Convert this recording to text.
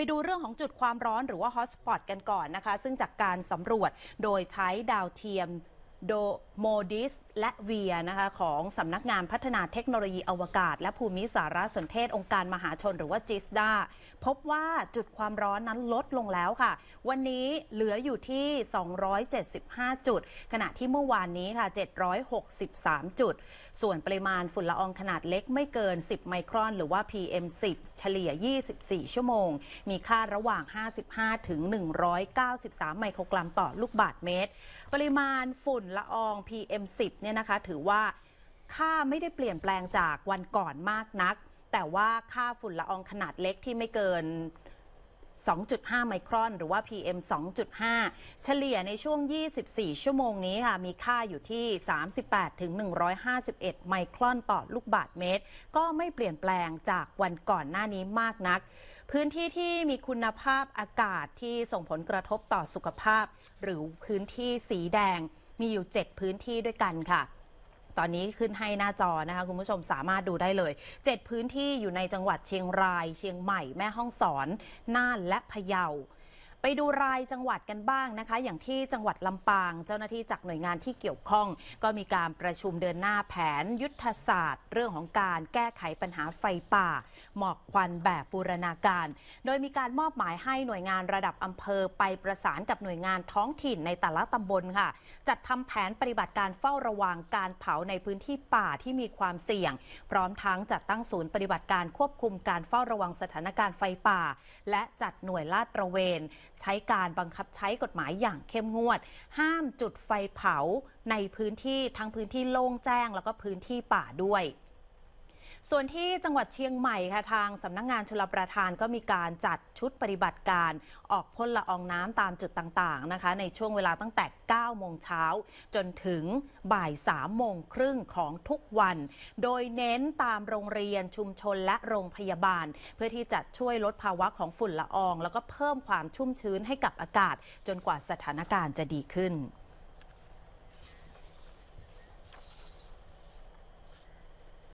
ไปดูเรื่องของจุดความร้อนหรือว่าฮอตสปอตกันก่อนนะคะ ซึ่งจากการสำรวจโดยใช้ดาวเทียมโดโมดิสและเวียนะคะของสำนักงานพัฒนาเทคโนโลยีอวกาศและภูมิสารสนเทศองค์การมหาชน หรือว่าจิสดา พบว่าจุดความร้อนนั้นลดลงแล้วค่ะวันนี้เหลืออยู่ที่ 275 จุด ขณะที่เมื่อวานนี้ค่ะ 763 จุด ส่วนปริมาณฝุ่นละอองขนาดเล็กไม่เกิน 10 ไมครอนหรือว่า PM10 เฉลี่ย 24 ชั่วโมง มีค่าระหว่าง 55 ถึง 193 ไมโครกรัมต่อลูกบาศก์เมตร ปริมาณฝุ่นละออง PM10 เนี่ยนะคะถือว่าค่าไม่ได้เปลี่ยนแปลงจากวันก่อนมากนัก แต่ว่าค่าฝุ่นละอองขนาดเล็กที่ไม่เกิน 2.5 ไมครอน หรือว่า PM 2.5 เฉลี่ยในช่วง 24 ชั่วโมงนี้ค่ะ มีค่าอยู่ที่ 38ถึง151 ไมครอนต่อลูกบาทเมตร ก็ไม่เปลี่ยนแปลงจากวันก่อนหน้านี้มากนัก พื้นที่ที่มีคุณภาพอากาศที่ส่งผลกระทบต่อสุขภาพ หรือพื้นที่สีแดงมีอยู่ 7 พื้นที่ด้วยกันค่ะ ตอนนี้ขึ้นให้หน้าจอนะคะคุณผู้ชมสามารถดูได้เลย 7 พื้นที่อยู่ในจังหวัดเชียงราย เชียงใหม่ แม่ฮ่องสอน น่าน และพะเยาไปดูรายจังหวัดกันบ้างนะคะ อย่างที่จังหวัดลำปาง เจ้าหน้าที่จากหน่วยงานที่เกี่ยวข้อง ก็มีการประชุมเดินหน้าแผน ยุทธศาสตร์ เรื่องของการแก้ไขปัญหาไฟป่าหมอกควันแบบบูรณาการ โดยมีการมอบหมายให้หน่วยงานระดับอำเภอไปประสานกับหน่วยงานท้องถิ่นในแต่ละตำบลค่ะ จัดทำแผนปฏิบัติการเฝ้าระวังการเผาในพื้นที่ป่าที่มีความเสี่ยง พร้อมทั้งจัดตั้งศูนย์ปฏิบัติการควบคุมการเฝ้าระวังสถานการณ์ไฟป่า และจัดหน่วยลาดตระเวนใช้การบังคับใช้กฎหมายอย่างเข้มงวด ห้ามจุดไฟเผาในพื้นที่ทั้งพื้นที่โล่งแจ้งแล้วก็พื้นที่ป่าด้วยส่วนที่จังหวัดเชียงใหม่ค่ะทางสำนักงงานชลประทานก็มีการจัดชุดปฏิบัติการออกพ่นละอองน้ำตามจุดต่างๆนะคะในช่วงเวลาตั้งแต่9โมงเช้า จนถึงบ่าย3โมงครึ่งของทุกวัน โดยเน้นตามโรงเรียนชุมชนและโรงพยาบาล เพื่อที่จะช่วยลดภาวะของฝุ่นละออง แล้วก็เพิ่มความชุ่มชื้นให้กับอากาศ จนกว่าสถานการณ์จะดีขึ้น